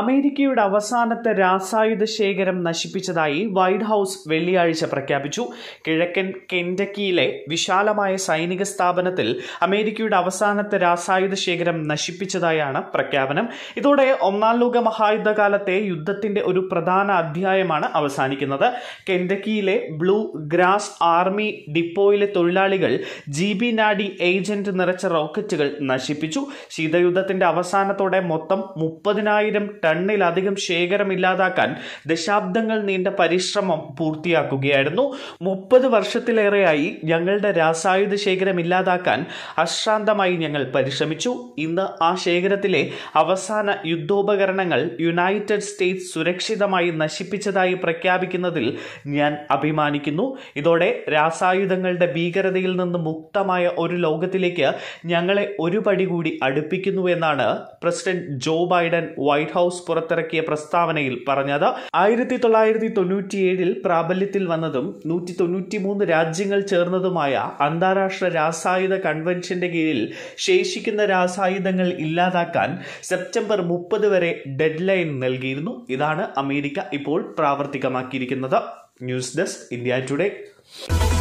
അമേരിക്കയുടെ അവസാനത്തെ രാസായുധ ശേഖരം നശിപ്പിച്ചതായി വൈറ്റ് ഹൗസ് വെള്ളിയാഴ്ച പ്രഖ്യാപിച്ചു കിഴക്കൻ കെൻഡക്കിയിലെ വിശാലമായ സൈനിക സ്ഥാപനത്തിൽ അമേരിക്കയുടെ അവസാനത്തെ രാസായുധ ശേഖരം നശിപ്പിച്ചതായാണ് പ്രഖ്യാപനം ഇതോടെ ഒന്നാം ലോക മഹായുദ്ധകാലത്തെ യുദ്ധത്തിന്റെ ഒരു പ്രധാന അധ്യായമാണ് അവസാനിക്കുന്നത് കെൻഡക്കിയിലെ ബ്ലൂ ഗ്രാസ് ആർമി ഡിപ്പോയിലെ തൊഴിലാളികൾ ജി ബി നാഡി ഏജന്റ് നിറച്ച റോക്കറ്റുകൾ നശിപ്പിച്ചു ശീതയുദ്ധത്തിന്റെ അവസാനത്തോടെ മൊത്തം മുപ്പതിനായിരം ടണ്ണിലധികം ശേഖരം ഇല്ലാതാക്കാൻ ദശാബ്ദങ്ങൾ നീണ്ട പരിശ്രമം പൂർത്തിയാക്കുകയായിരുന്നു മുപ്പത് വർഷത്തിലേറെയായി ഞങ്ങളുടെ രാസായുധ ശേഖരം ഇല്ലാതാക്കാൻ അശ്രാന്തമായി ഞങ്ങൾ പരിശ്രമിച്ചു ഇന്ന് ആ ശേഖരത്തിലെ അവസാന യുദ്ധോപകരണങ്ങൾ യുണൈറ്റഡ് സ്റ്റേറ്റ്സ് സുരക്ഷിതമായി നശിപ്പിച്ചതായി പ്രഖ്യാപിക്കുന്നതിൽ ഞാൻ അഭിമാനിക്കുന്നു ഇതോടെ രാസായുധങ്ങളുടെ ഭീകരതയിൽ നിന്ന് മുക്തമായ ഒരു ലോകത്തിലേക്ക് ഞങ്ങളെ ഒരു പടി കൂടി അടുപ്പിക്കുന്നു എന്നാണ് president Joe Biden White House House പുറത്തിറക്കിയ പ്രസ്താവനയിൽ പറഞ്ഞത് ആയിരത്തി തൊള്ളായിരത്തി തൊണ്ണൂറ്റിയേഴിൽ പ്രാബല്യത്തിൽ വന്നതും നൂറ്റി തൊണ്ണൂറ്റിമൂന്ന് രാജ്യങ്ങൾ ചേർന്നതുമായ അന്താരാഷ്ട്ര രാസായുധ കൺവെൻഷന്റെ കീഴിൽ ശേഷിക്കുന്ന രാസായുധങ്ങൾ ഇല്ലാതാക്കാൻ സെപ്റ്റംബർ മുപ്പത് വരെ ഡെഡ് ലൈൻ നൽകിയിരുന്നു ഇതാണ് അമേരിക്ക ഇപ്പോൾ പ്രാവർത്തികമാക്കിയിരിക്കുന്നത് ന്യൂസ് ഡെസ്ക് ഇന്ത്യ ടുഡേ